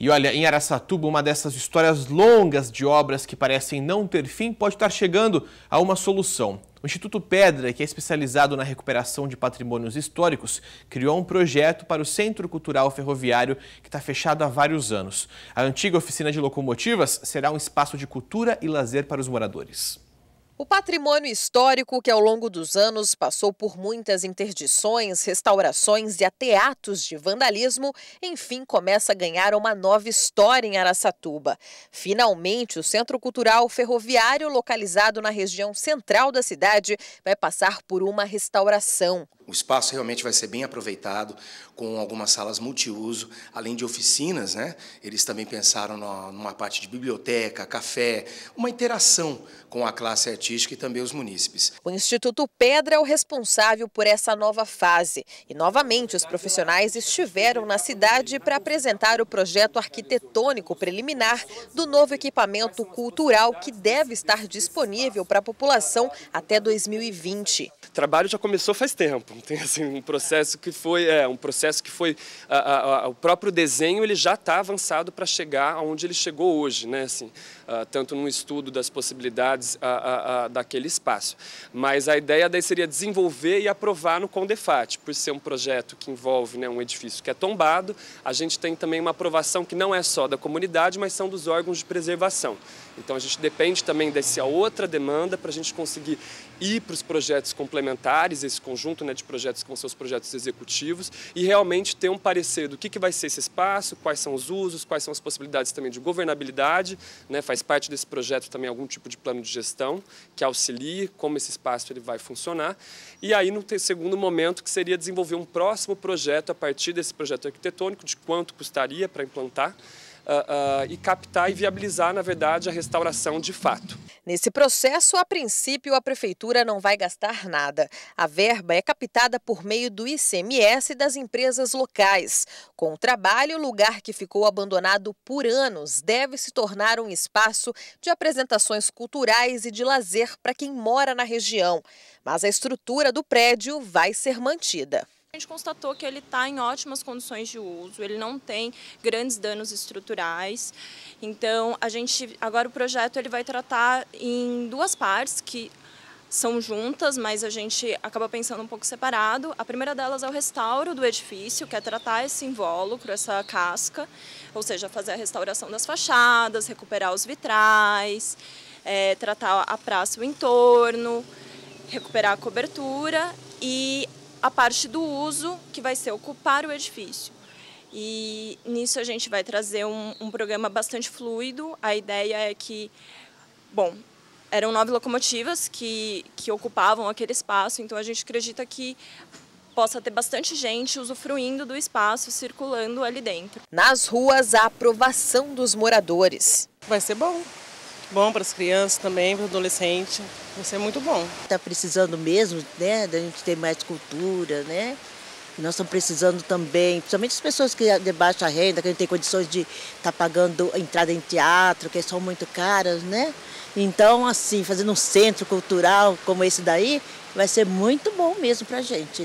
E olha, em Araçatuba, uma dessas histórias longas de obras que parecem não ter fim pode estar chegando a uma solução. O Instituto Pedra, que é especializado na recuperação de patrimônios históricos, criou um projeto para o Centro Cultural Ferroviário que está fechado há vários anos. A antiga oficina de locomotivas será um espaço de cultura e lazer para os moradores. O patrimônio histórico, que ao longo dos anos passou por muitas interdições, restaurações e até atos de vandalismo, enfim começa a ganhar uma nova história em Araçatuba. Finalmente, o Centro Cultural Ferroviário, localizado na região central da cidade, vai passar por uma restauração. O espaço realmente vai ser bem aproveitado, com algumas salas multiuso, além de oficinas, né? Eles também pensaram numa parte de biblioteca, café, uma interação com a classe artística e também os munícipes. O Instituto Pedra é o responsável por essa nova fase. E novamente os profissionais estiveram na cidade para apresentar o projeto arquitetônico preliminar do novo equipamento cultural que deve estar disponível para a população até 2020. O trabalho já começou faz tempo. Tem assim, um processo que foi, é, um processo que foi a, a, a, o próprio desenho ele já está avançado para chegar aonde ele chegou hoje, né? Assim, ah, tanto no estudo das possibilidades a, daquele espaço. Mas a ideia daí seria desenvolver e aprovar no Condefat, por ser um projeto que envolve né, um edifício que é tombado, a gente tem também uma aprovação que não é só da comunidade, mas são dos órgãos de preservação. Então a gente depende também dessa outra demanda para a gente conseguir ir para os projetos complementares, esse conjunto né, de projetos com seus projetos executivos e realmente ter um parecer do que, que vai ser esse espaço, quais são os usos, quais são as possibilidades também de governabilidade, né, faz parte desse projeto também algum tipo de plano de gestão, que auxilie como esse espaço ele vai funcionar. E aí, no segundo momento, que seria desenvolver um próximo projeto a partir desse projeto arquitetônico, de quanto custaria para implantar uh, e captar e viabilizar, na verdade, a restauração de fato. Nesse processo, a princípio, a prefeitura não vai gastar nada. A verba é captada por meio do ICMS das empresas locais. Com o trabalho, o lugar que ficou abandonado por anos deve se tornar um espaço de apresentações culturais e de lazer para quem mora na região. Mas a estrutura do prédio vai ser mantida. A gente constatou que ele está em ótimas condições de uso, ele não tem grandes danos estruturais. Então, a gente agora o projeto ele vai tratar em duas partes que são juntas, mas a gente acaba pensando um pouco separado. A primeira delas é o restauro do edifício, que é tratar esse invólucro, essa casca, ou seja, fazer a restauração das fachadas, recuperar os vitrais, é, tratar a praça e o entorno, recuperar a cobertura e a parte do uso que vai ser ocupar o edifício. E nisso a gente vai trazer um, um programa bastante fluido. A ideia é que, bom, eram nove locomotivas que, que ocupavam aquele espaço, então a gente acredita que possa ter bastante gente usufruindo do espaço, circulando ali dentro. Nas ruas, a aprovação dos moradores. Vai ser bom bom para as crianças também, para os adolescentes. Vai ser muito bom. Está precisando mesmo, né, da gente ter mais cultura, né? E nós estamos precisando também, principalmente as pessoas que é de baixa renda, que não tem condições de estar tá pagando entrada em teatro, que são muito caras, né? Então, assim, fazendo um centro cultural como esse daí, vai ser muito bom mesmo para a gente.